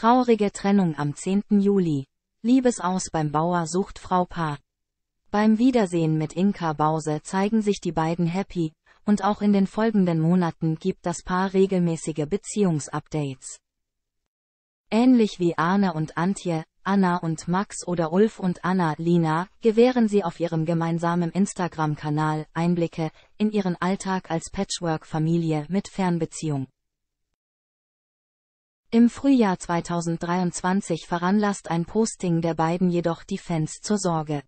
Traurige Trennung am 10. Juli. Liebesaus beim Bauer sucht Frau Paar. Beim Wiedersehen mit Inka Bause zeigen sich die beiden happy, und auch in den folgenden Monaten gibt das Paar regelmäßige Beziehungsupdates. Ähnlich wie Arne und Antje, Anna und Max oder Ulf und Anna Lina gewähren sie auf ihrem gemeinsamen Instagram-Kanal Einblicke in ihren Alltag als Patchwork-Familie mit Fernbeziehung. Im Frühjahr 2023 veranlasst ein Posting der beiden jedoch die Fans zur Sorge.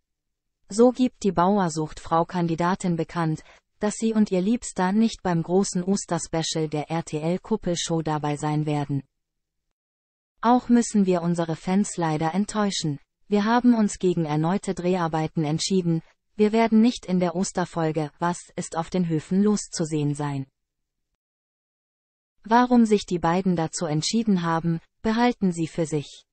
So gibt die bauersucht frau kandidatin bekannt, dass sie und ihr Liebster nicht beim großen Osterspecial der RTL-Kuppelshow dabei sein werden. Auch müssen wir unsere Fans leider enttäuschen. Wir haben uns gegen erneute Dreharbeiten entschieden, wir werden nicht in der Osterfolge Was ist auf den Höfen loszusehen sein. Warum sich die beiden dazu entschieden haben, behalten sie für sich.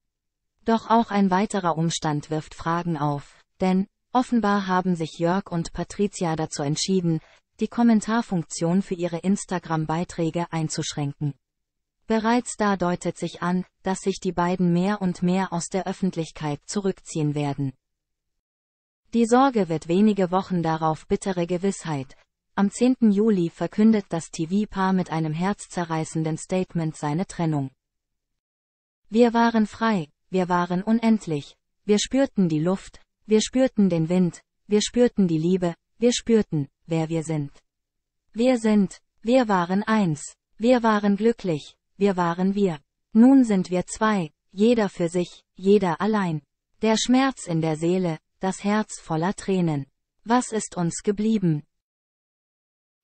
Doch auch ein weiterer Umstand wirft Fragen auf, denn, offenbar haben sich Jörg und Patricia dazu entschieden, die Kommentarfunktion für ihre Instagram-Beiträge einzuschränken. Bereits da deutet sich an, dass sich die beiden mehr und mehr aus der Öffentlichkeit zurückziehen werden. Die Sorge wird wenige Wochen darauf bittere Gewissheit, am 10. Juli verkündet das TV-Paar mit einem herzzerreißenden Statement seine Trennung. Wir waren frei, wir waren unendlich, wir spürten die Luft, wir spürten den Wind, wir spürten die Liebe, wir spürten, wer wir sind. Wir sind, wir waren eins, wir waren glücklich, wir waren wir. Nun sind wir zwei, jeder für sich, jeder allein. Der Schmerz in der Seele, das Herz voller Tränen. Was ist uns geblieben?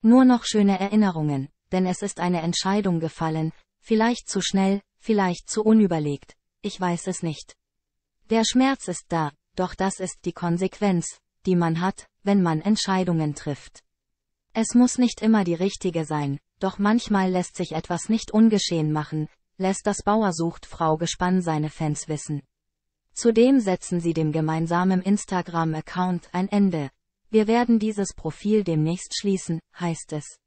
Nur noch schöne Erinnerungen, denn es ist eine Entscheidung gefallen, vielleicht zu schnell, vielleicht zu unüberlegt, ich weiß es nicht. Der Schmerz ist da, doch das ist die Konsequenz, die man hat, wenn man Entscheidungen trifft. Es muss nicht immer die richtige sein, doch manchmal lässt sich etwas nicht ungeschehen machen, lässt das Bauer sucht Frau Gespann seine Fans wissen. Zudem setzen sie dem gemeinsamen Instagram-Account ein Ende, wir werden dieses Profil demnächst schließen, heißt es.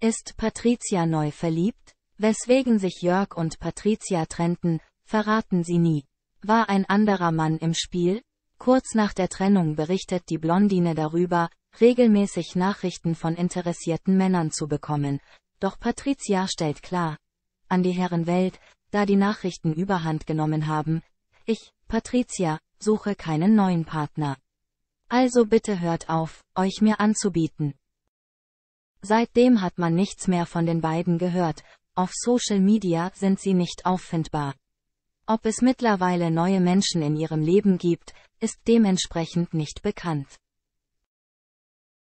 Ist Patricia neu verliebt? Weswegen sich Jörg und Patricia trennten, verraten sie nie. War ein anderer Mann im Spiel? Kurz nach der Trennung berichtet die Blondine darüber, regelmäßig Nachrichten von interessierten Männern zu bekommen, doch Patricia stellt klar an die Herrenwelt, da die Nachrichten überhand genommen haben, ich, Patricia, suche keinen neuen Partner. Also bitte hört auf, euch mir anzubieten. Seitdem hat man nichts mehr von den beiden gehört, auf Social Media sind sie nicht auffindbar. Ob es mittlerweile neue Menschen in ihrem Leben gibt, ist dementsprechend nicht bekannt.